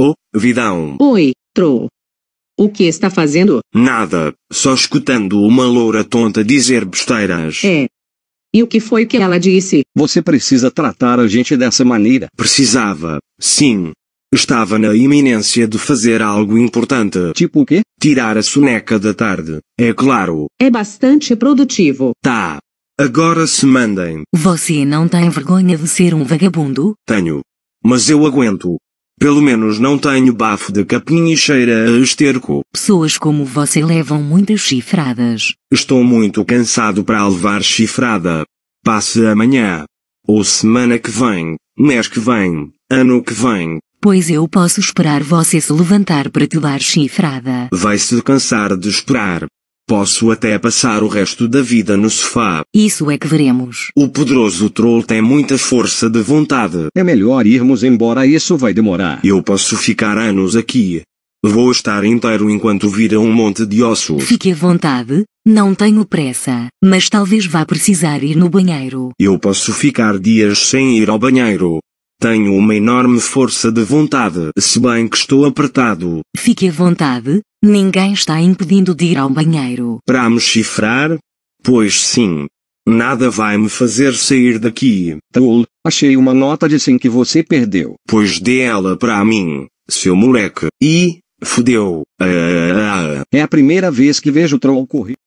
Oh, vidão. Oi, tro. O que está fazendo? Nada, só escutando uma loura tonta dizer besteiras. É. E o que foi que ela disse? Você precisa tratar a gente dessa maneira. Precisava, sim. Estava na iminência de fazer algo importante. Tipo o quê? Tirar a soneca da tarde, é claro. É bastante produtivo. Tá. Agora se mandem. Você não tem vergonha de ser um vagabundo? Tenho. Mas eu aguento. Pelo menos não tenho bafo de capim e cheira a esterco. Pessoas como você levam muitas chifradas. Estou muito cansado para levar chifrada. Passe amanhã. Ou semana que vem, mês que vem, ano que vem. Pois eu posso esperar você se levantar para te dar chifrada. Vai se cansar de esperar. Posso até passar o resto da vida no sofá. Isso é que veremos. O poderoso troll tem muita força de vontade. É melhor irmos embora, isso vai demorar. Eu posso ficar anos aqui. Vou estar inteiro enquanto vira um monte de ossos. Fique à vontade, não tenho pressa, mas talvez vá precisar ir no banheiro. Eu posso ficar dias sem ir ao banheiro. Tenho uma enorme força de vontade, se bem que estou apertado. Fique à vontade, ninguém está impedindo de ir ao banheiro. Para me chifrar? Pois sim. Nada vai me fazer sair daqui. Taul, achei uma nota de 100 que você perdeu. Pois dê ela para mim, seu moleque. E, fudeu. Ah, ah, ah. ah. É a primeira vez que vejo o troll correr.